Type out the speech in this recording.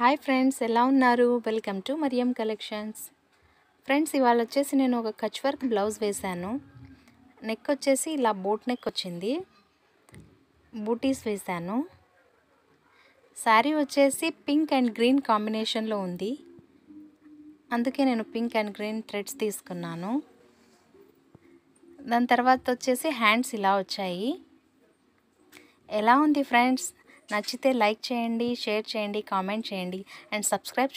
hi friends ఎలా ఉన్నారు welcome to Mariyam collections friends ఇవాళ వచ్చేసి నేను ఒక కచ్ వర్క్ బ్లౌజ్ వేశాను నెక్ వచ్చేసి ఇలా బోట్ నెక్ వచ్చింది బూటీస్ వేశాను శారీ వచ్చేసి పింక్ అండ్ గ్రీన్ కాంబినేషన్లో ఉంది అందుకే నేను పింక్ అండ్ గ్రీన్ థ్రెడ్స్ తీసుకున్నాను దాని తర్వాత వచ్చేసి హ్యాండ్స్ ఇలా వచ్చాయి ఎలా ఉంది ఫ్రెండ్స్ నచ్చితే లైక్ చేయండి షేర్ చేయండి కామెంట్ చేయండి అండ్ సబ్స్క్రైబ్